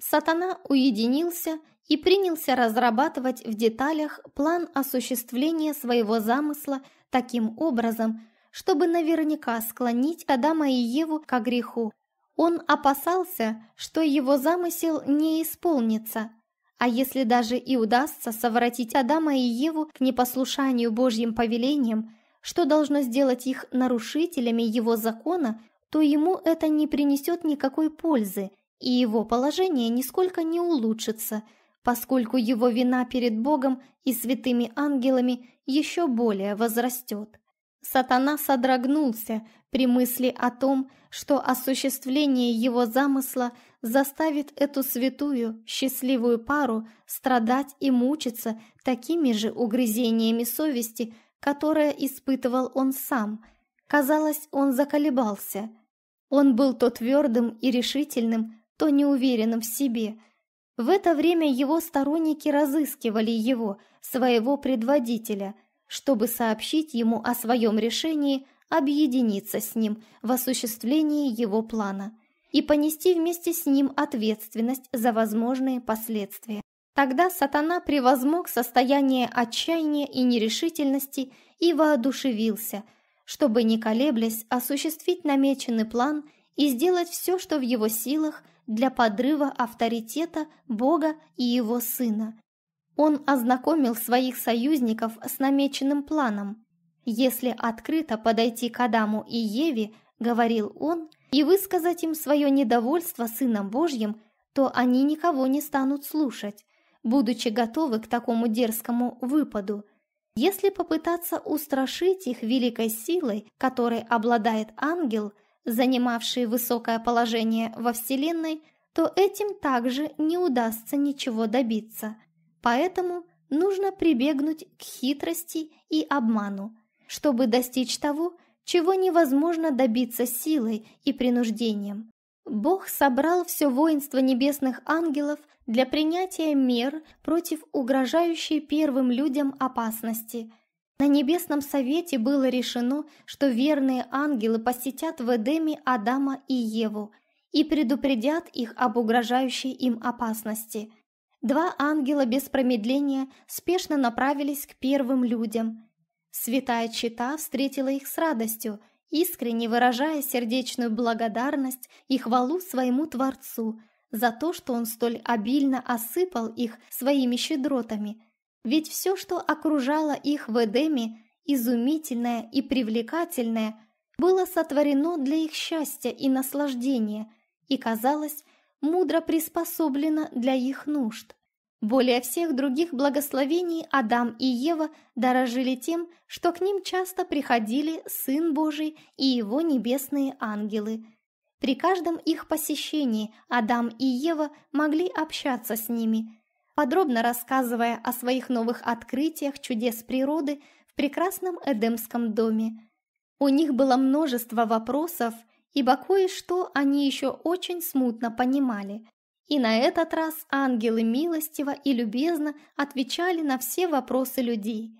Сатана уединился и принялся разрабатывать в деталях план осуществления своего замысла таким образом, чтобы наверняка склонить Адама и Еву к греху. Он опасался, что его замысел не исполнится. А если даже и удастся совратить Адама и Еву к непослушанию Божьим повелениям, что должно сделать их нарушителями его закона, то ему это не принесет никакой пользы – и его положение нисколько не улучшится, поскольку его вина перед Богом и святыми ангелами еще более возрастет. Сатана содрогнулся при мысли о том, что осуществление его замысла заставит эту святую, счастливую пару страдать и мучиться такими же угрызениями совести, которые испытывал он сам. Казалось, он заколебался. Он был то твердым и решительным, то неуверенным в себе. В это время его сторонники разыскивали его, своего предводителя, чтобы сообщить ему о своем решении объединиться с ним в осуществлении его плана и понести вместе с ним ответственность за возможные последствия. Тогда сатана превозмог состояние отчаяния и нерешительности и воодушевился, чтобы, не колеблясь, осуществить намеченный план и сделать все, что в его силах – для подрыва авторитета Бога и его сына. Он ознакомил своих союзников с намеченным планом. Если открыто подойти к Адаму и Еве, говорил он, и высказать им свое недовольство Сыном Божьим, то они никого не станут слушать, будучи готовы к такому дерзкому выпаду. Если попытаться устрашить их великой силой, которой обладает ангел – занимавшие высокое положение во Вселенной, то этим также не удастся ничего добиться. Поэтому нужно прибегнуть к хитрости и обману, чтобы достичь того, чего невозможно добиться силой и принуждением. Бог собрал все воинство небесных ангелов для принятия мер против угрожающей первым людям опасности – на Небесном Совете было решено, что верные ангелы посетят в Эдеме Адама и Еву и предупредят их об угрожающей им опасности. Два ангела без промедления спешно направились к первым людям. Святая Чита встретила их с радостью, искренне выражая сердечную благодарность и хвалу своему Творцу за то, что он столь обильно осыпал их своими щедротами – ведь все, что окружало их в Эдеме, изумительное и привлекательное, было сотворено для их счастья и наслаждения и, казалось, мудро приспособлено для их нужд. Более всех других благословений Адам и Ева дорожили тем, что к ним часто приходили Сын Божий и его небесные ангелы. При каждом их посещении Адам и Ева могли общаться с ними – подробно рассказывая о своих новых открытиях чудес природы в прекрасном Эдемском доме. У них было множество вопросов, ибо кое-что они еще очень смутно понимали. И на этот раз ангелы милостиво и любезно отвечали на все вопросы людей,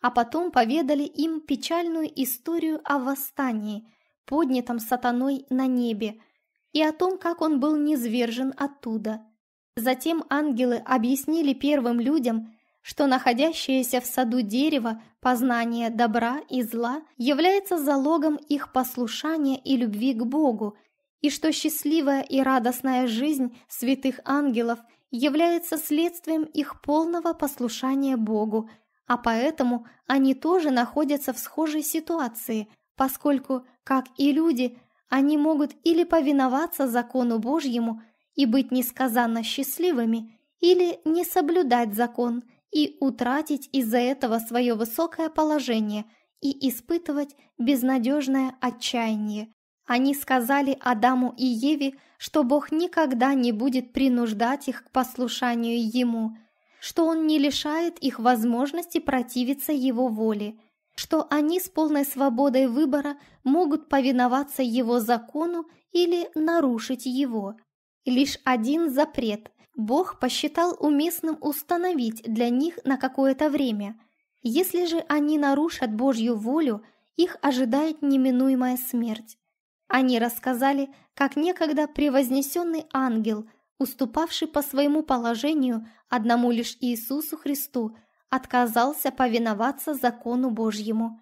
а потом поведали им печальную историю о восстании, поднятом сатаной на небе, и о том, как он был низвержен оттуда – Затем ангелы объяснили первым людям, что находящееся в саду дерево познание добра и зла является залогом их послушания и любви к Богу, и что счастливая и радостная жизнь святых ангелов является следствием их полного послушания Богу, а поэтому они тоже находятся в схожей ситуации, поскольку, как и люди, они могут или повиноваться закону Божьему – и быть несказанно счастливыми, или не соблюдать закон и утратить из-за этого свое высокое положение и испытывать безнадежное отчаяние. Они сказали Адаму и Еве, что Бог никогда не будет принуждать их к послушанию Ему, что Он не лишает их возможности противиться Его воле, что они с полной свободой выбора могут повиноваться Его закону или нарушить его. Лишь один запрет Бог посчитал уместным установить для них на какое-то время. Если же они нарушат Божью волю, их ожидает неминуемая смерть. Они рассказали, как некогда превознесенный ангел, уступавший по своему положению одному лишь Иисусу Христу, отказался повиноваться закону Божьему.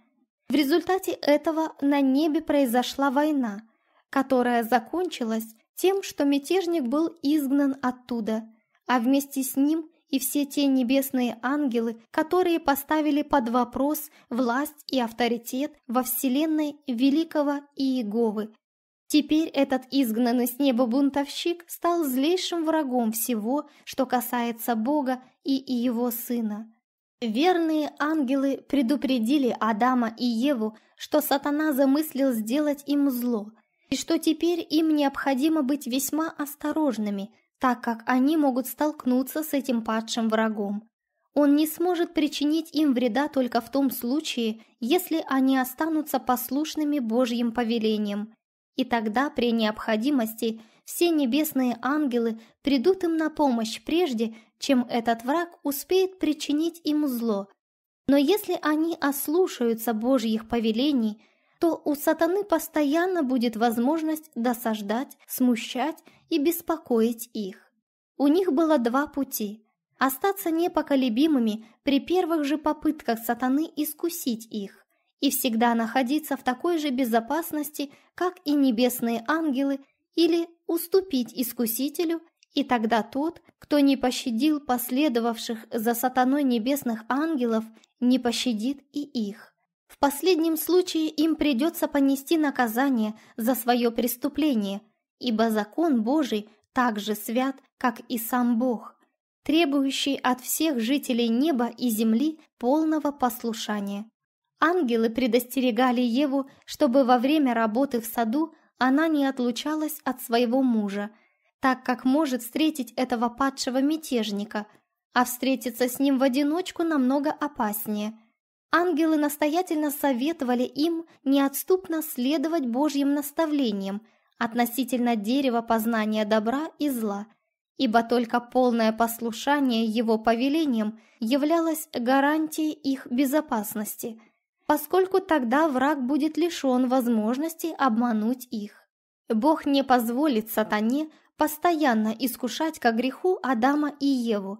В результате этого на небе произошла война, которая закончилась тем, что мятежник был изгнан оттуда, а вместе с ним и все те небесные ангелы, которые поставили под вопрос власть и авторитет во вселенной великого Иеговы. Теперь этот изгнанный с неба бунтовщик стал злейшим врагом всего, что касается Бога и его сына. Верные ангелы предупредили Адама и Еву, что сатана замыслил сделать им зло – и что теперь им необходимо быть весьма осторожными, так как они могут столкнуться с этим падшим врагом. Он не сможет причинить им вреда только в том случае, если они останутся послушными Божьим повелением. И тогда, при необходимости, все небесные ангелы придут им на помощь прежде, чем этот враг успеет причинить им зло. Но если они ослушаются Божьих повелений – то у сатаны постоянно будет возможность досаждать, смущать и беспокоить их. У них было два пути – остаться непоколебимыми при первых же попытках сатаны искусить их и всегда находиться в такой же безопасности, как и небесные ангелы, или уступить искусителю, и тогда тот, кто не пощадил последовавших за сатаной небесных ангелов, не пощадит и их. В последнем случае им придется понести наказание за свое преступление, ибо закон Божий так же свят, как и сам Бог, требующий от всех жителей неба и земли полного послушания. Ангелы предостерегали Еву, чтобы во время работы в саду она не отлучалась от своего мужа, так как может встретить этого падшего мятежника, а встретиться с ним в одиночку намного опаснее – Ангелы настоятельно советовали им неотступно следовать Божьим наставлениям относительно дерева познания добра и зла, ибо только полное послушание его повелениям являлось гарантией их безопасности, поскольку тогда враг будет лишен возможности обмануть их. Бог не позволит сатане постоянно искушать ко греху Адама и Еву,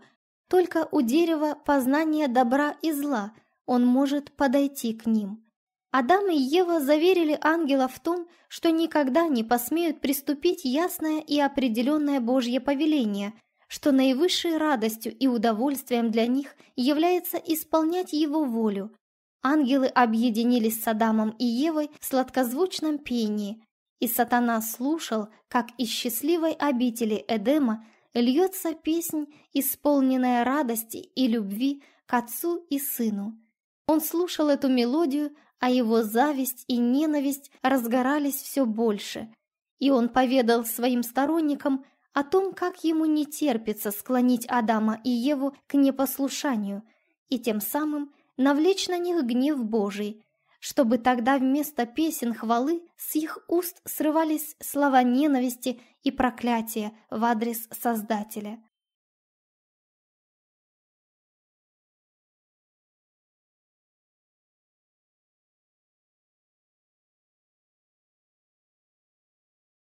только у дерева познания добра и зла – он может подойти к ним. Адам и Ева заверили ангела в том, что никогда не посмеют приступить ясное и определенное Божье повеление, что наивысшей радостью и удовольствием для них является исполнять его волю. Ангелы объединились с Адамом и Евой в сладкозвучном пении, и сатана слушал, как из счастливой обители Эдема льется песнь, исполненная радости и любви к отцу и сыну. Он слушал эту мелодию, а его зависть и ненависть разгорались все больше. И он поведал своим сторонникам о том, как ему не терпится склонить Адама и Еву к непослушанию, и тем самым навлечь на них гнев Божий, чтобы тогда вместо песен хвалы с их уст срывались слова ненависти и проклятия в адрес Создателя.